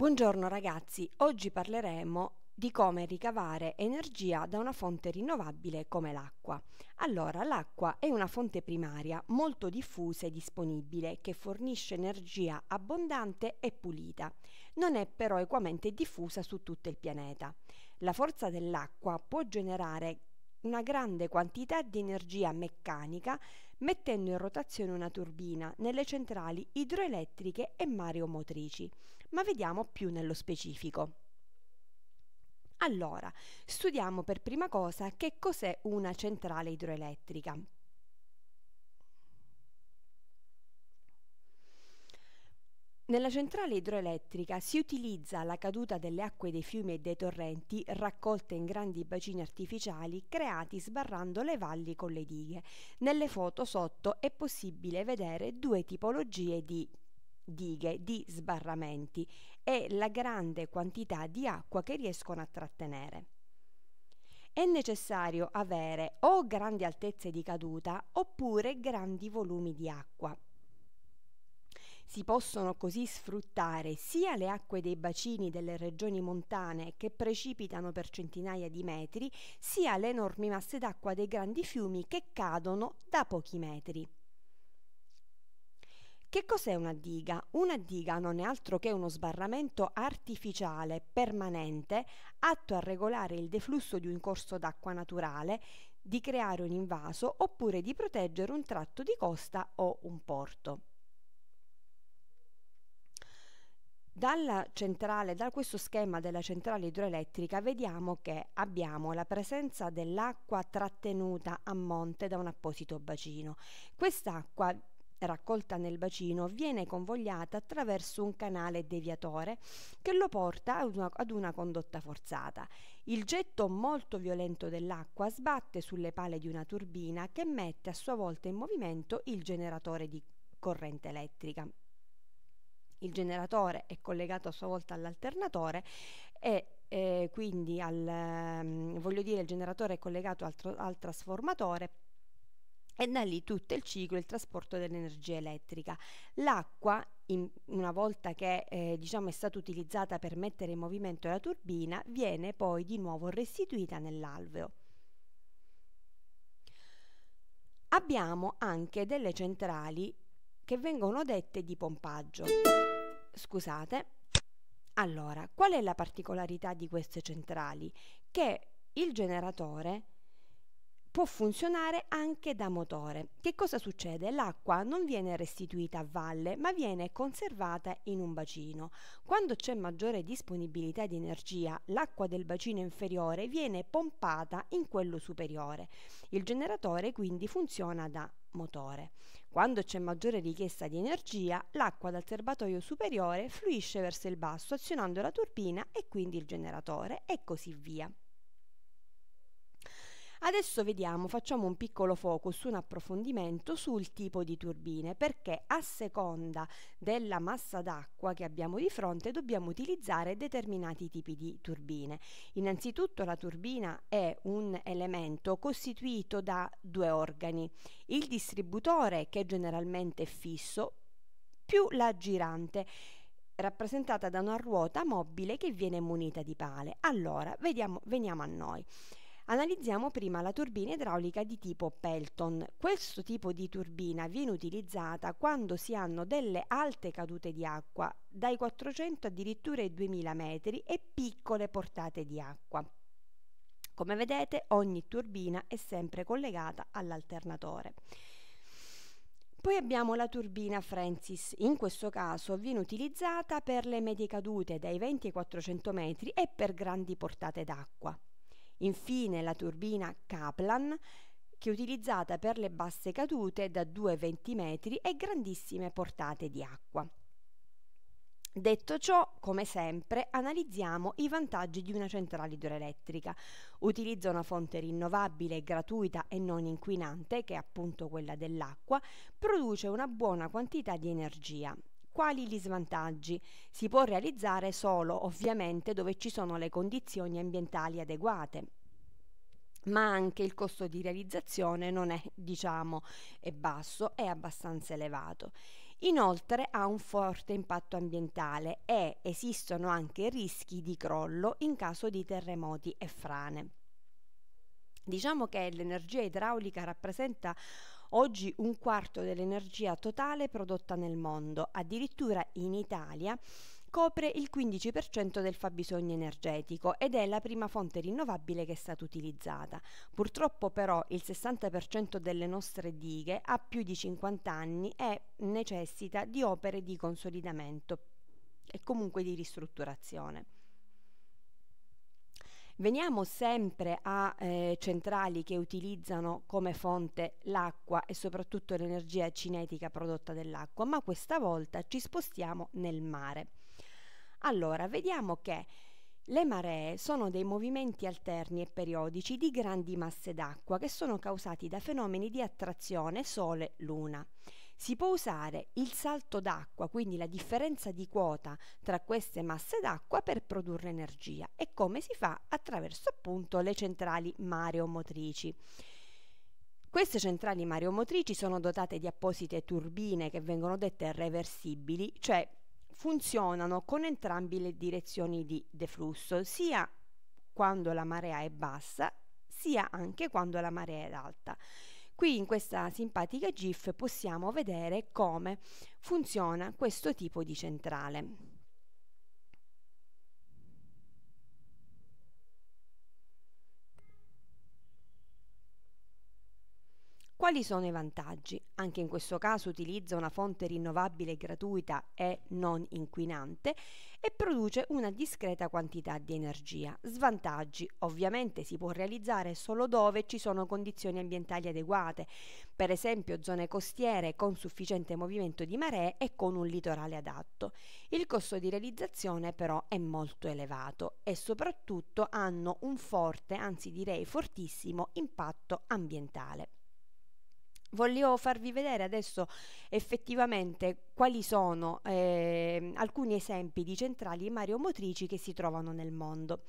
Buongiorno ragazzi, oggi parleremo di come ricavare energia da una fonte rinnovabile come l'acqua. Allora, l'acqua è una fonte primaria molto diffusa e disponibile che fornisce energia abbondante e pulita. Non è però equamente diffusa su tutto il pianeta. La forza dell'acqua può generare una grande quantità di energia meccanica mettendo in rotazione una turbina nelle centrali idroelettriche e motrici ma vediamo più nello specifico. Allora, studiamo per prima cosa che cos'è una centrale idroelettrica. Nella centrale idroelettrica si utilizza la caduta delle acque dei fiumi e dei torrenti raccolte in grandi bacini artificiali creati sbarrando le valli con le dighe. Nelle foto sotto è possibile vedere due tipologie di dighe di sbarramenti e la grande quantità di acqua che riescono a trattenere. È necessario avere o grandi altezze di caduta oppure grandi volumi di acqua. Si possono così sfruttare sia le acque dei bacini delle regioni montane che precipitano per centinaia di metri, sia le enormi masse d'acqua dei grandi fiumi che cadono da pochi metri. Che cos'è una diga? Una diga non è altro che uno sbarramento artificiale permanente atto a regolare il deflusso di un corso d'acqua naturale, di creare un invaso oppure di proteggere un tratto di costa o un porto. Dalla Centrale, da questo schema della centrale idroelettrica vediamo che abbiamo la presenza dell'acqua trattenuta a monte da un apposito bacino. Quest'acqua raccolta nel bacino viene convogliata attraverso un canale deviatore che lo porta ad una, ad una condotta forzata. Il getto molto violento dell'acqua sbatte sulle pale di una turbina che mette a sua volta in movimento il generatore di corrente elettrica. Il generatore è collegato a sua volta all'alternatore e eh, quindi al, ehm, voglio dire il generatore è collegato al, tr- al trasformatore e da lì tutto il ciclo e il trasporto dell'energia elettrica. L'acqua, in, una volta che eh, diciamo, è stata utilizzata per mettere in movimento la turbina, viene poi di nuovo restituita nell'alveo. Abbiamo anche delle centrali che vengono dette di pompaggio. Scusate. Allora, qual è la particolarità di queste centrali? Che il generatore può funzionare anche da motore. Che cosa succede? L'acqua non viene restituita a valle, ma viene conservata in un bacino. Quando c'è maggiore disponibilità di energia, l'acqua del bacino inferiore viene pompata in quello superiore. Il generatore quindi funziona da motore. Quando c'è maggiore richiesta di energia, l'acqua dal serbatoio superiore fluisce verso il basso azionando la turbina e quindi il generatore e così via. Adesso vediamo, facciamo un piccolo focus, un approfondimento sul tipo di turbine, perché a seconda della massa d'acqua che abbiamo di fronte dobbiamo utilizzare determinati tipi di turbine. Innanzitutto la turbina è un elemento costituito da due organi, il distributore che generalmente è fisso, più la girante rappresentata da una ruota mobile che viene munita di pale. Allora, vediamo, veniamo a noi. Analizziamo prima la turbina idraulica di tipo Pelton. Questo tipo di turbina viene utilizzata quando si hanno delle alte cadute di acqua, dai 400 addirittura ai 2000 metri, e piccole portate di acqua. Come vedete ogni turbina è sempre collegata all'alternatore. Poi abbiamo la turbina Francis, in questo caso viene utilizzata per le medie cadute dai 20 ai 400 metri e per grandi portate d'acqua. Infine la turbina Kaplan che è utilizzata per le basse cadute da 2,20 metri e grandissime portate di acqua. Detto ciò, come sempre, analizziamo i vantaggi di una centrale idroelettrica. Utilizza una fonte rinnovabile, gratuita e non inquinante, che è appunto quella dell'acqua, produce una buona quantità di energia. Quali gli svantaggi? Si può realizzare solo ovviamente dove ci sono le condizioni ambientali adeguate, ma anche il costo di realizzazione non è, diciamo, è basso, è abbastanza elevato. Inoltre ha un forte impatto ambientale e esistono anche rischi di crollo in caso di terremoti e frane. Diciamo che l'energia idraulica rappresenta oggi un quarto dell'energia totale prodotta nel mondo, addirittura in Italia copre il 15% del fabbisogno energetico ed è la prima fonte rinnovabile che è stata utilizzata. Purtroppo però il 60% delle nostre dighe ha più di 50 anni e necessita di opere di consolidamento e comunque di ristrutturazione. Veniamo sempre a eh, centrali che utilizzano come fonte l'acqua e soprattutto l'energia cinetica prodotta dall'acqua, ma questa volta ci spostiamo nel mare. Allora, vediamo che le maree sono dei movimenti alterni e periodici di grandi masse d'acqua che sono causati da fenomeni di attrazione Sole-Luna. Si può usare il salto d'acqua, quindi la differenza di quota tra queste masse d'acqua per produrre energia e come si fa attraverso appunto le centrali mareomotrici. Queste centrali mareomotrici sono dotate di apposite turbine che vengono dette reversibili, cioè funzionano con entrambe le direzioni di deflusso, sia quando la marea è bassa sia anche quando la marea è alta. Qui in questa simpatica GIF possiamo vedere come funziona questo tipo di centrale. Quali sono i vantaggi? Anche in questo caso utilizza una fonte rinnovabile gratuita e non inquinante e produce una discreta quantità di energia. Svantaggi ovviamente si può realizzare solo dove ci sono condizioni ambientali adeguate, per esempio zone costiere con sufficiente movimento di maree e con un litorale adatto. Il costo di realizzazione però è molto elevato e soprattutto hanno un forte, anzi direi fortissimo, impatto ambientale. Voglio farvi vedere adesso effettivamente quali sono eh, alcuni esempi di centrali mariomotrici che si trovano nel mondo.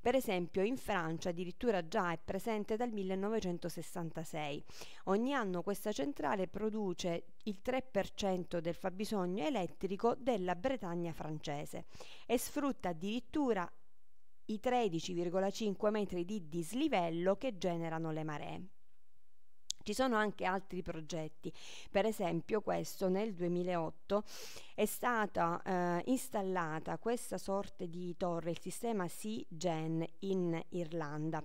Per esempio in Francia addirittura già è presente dal 1966. Ogni anno questa centrale produce il 3% del fabbisogno elettrico della Bretagna francese e sfrutta addirittura i 13,5 metri di dislivello che generano le maree. Ci sono anche altri progetti, per esempio questo nel 2008 è stata eh, installata questa sorta di torre, il sistema Sea-Gen in Irlanda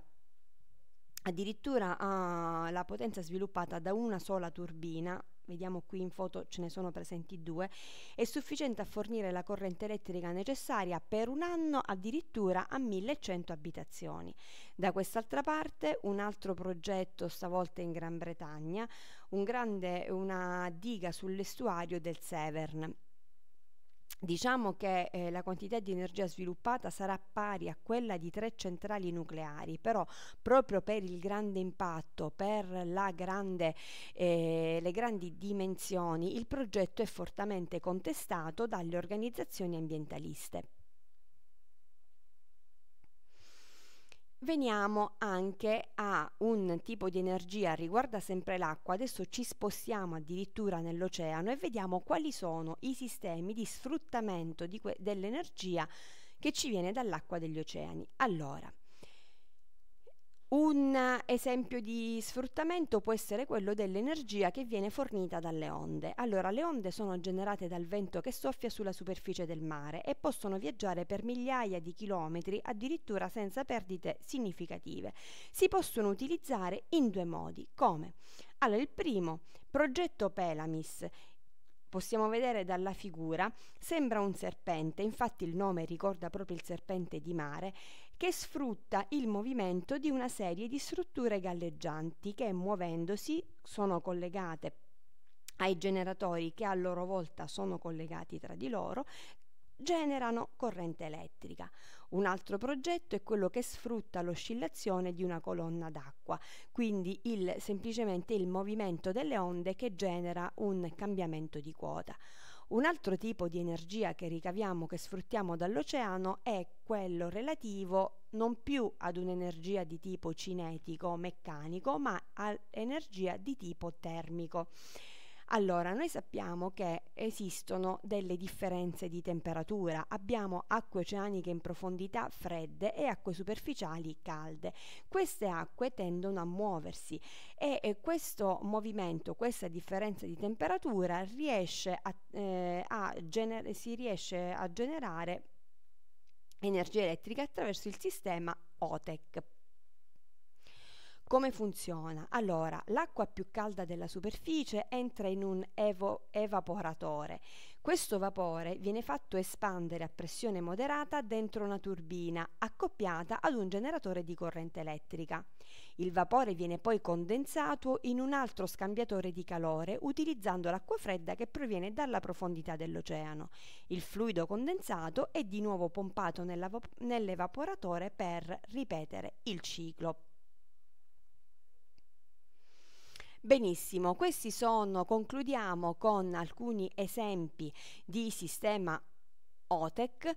addirittura ha ah, la potenza sviluppata da una sola turbina vediamo qui in foto ce ne sono presenti due, è sufficiente a fornire la corrente elettrica necessaria per un anno addirittura a 1100 abitazioni. Da quest'altra parte un altro progetto, stavolta in Gran Bretagna, un grande, una diga sull'estuario del Severn Diciamo che eh, la quantità di energia sviluppata sarà pari a quella di tre centrali nucleari, però proprio per il grande impatto, per grande, eh, le grandi dimensioni, il progetto è fortemente contestato dalle organizzazioni ambientaliste. Veniamo anche a un tipo di energia riguarda sempre l'acqua, adesso ci spostiamo addirittura nell'oceano e vediamo quali sono i sistemi di sfruttamento di dell'energia che ci viene dall'acqua degli oceani. Allora, un esempio di sfruttamento può essere quello dell'energia che viene fornita dalle onde. Allora, le onde sono generate dal vento che soffia sulla superficie del mare e possono viaggiare per migliaia di chilometri addirittura senza perdite significative. Si possono utilizzare in due modi. Come? Allora, il primo, progetto Pelamis possiamo vedere dalla figura, sembra un serpente, infatti il nome ricorda proprio il serpente di mare, che sfrutta il movimento di una serie di strutture galleggianti che muovendosi sono collegate ai generatori che a loro volta sono collegati tra di loro, generano corrente elettrica. Un altro progetto è quello che sfrutta l'oscillazione di una colonna d'acqua, quindi il, semplicemente il movimento delle onde che genera un cambiamento di quota. Un altro tipo di energia che ricaviamo, che sfruttiamo dall'oceano, è quello relativo non più ad un'energia di tipo cinetico, o meccanico, ma all'energia di tipo termico. Allora, noi sappiamo che esistono delle differenze di temperatura, abbiamo acque oceaniche in profondità fredde e acque superficiali calde. Queste acque tendono a muoversi e, e questo movimento, questa differenza di temperatura riesce a, eh, a gener- si riesce a generare energia elettrica attraverso il sistema OTEC come funziona? Allora, l'acqua più calda della superficie entra in un evo- evaporatore. Questo vapore viene fatto espandere a pressione moderata dentro una turbina accoppiata ad un generatore di corrente elettrica. Il vapore viene poi condensato in un altro scambiatore di calore utilizzando l'acqua fredda che proviene dalla profondità dell'oceano. Il fluido condensato è di nuovo pompato nell'evaporatore per ripetere il ciclo. Benissimo, questi sono, concludiamo con alcuni esempi di sistema OTEC.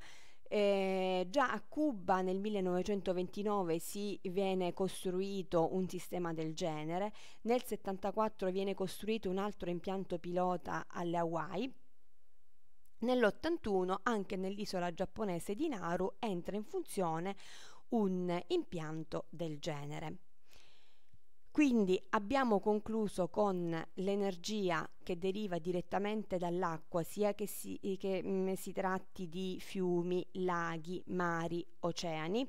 Eh, già a Cuba nel 1929 si viene costruito un sistema del genere, nel 1974 viene costruito un altro impianto pilota alle Hawaii, nell'81 anche nell'isola giapponese di Naru entra in funzione un impianto del genere. Quindi abbiamo concluso con l'energia che deriva direttamente dall'acqua, sia che, si, eh, che mh, mm, si tratti di fiumi, laghi, mari, oceani,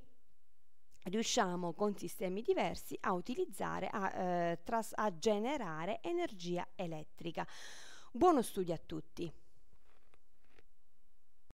riusciamo con sistemi diversi a utilizzare, a, eh, tras- a generare energia elettrica. Buono studio a tutti!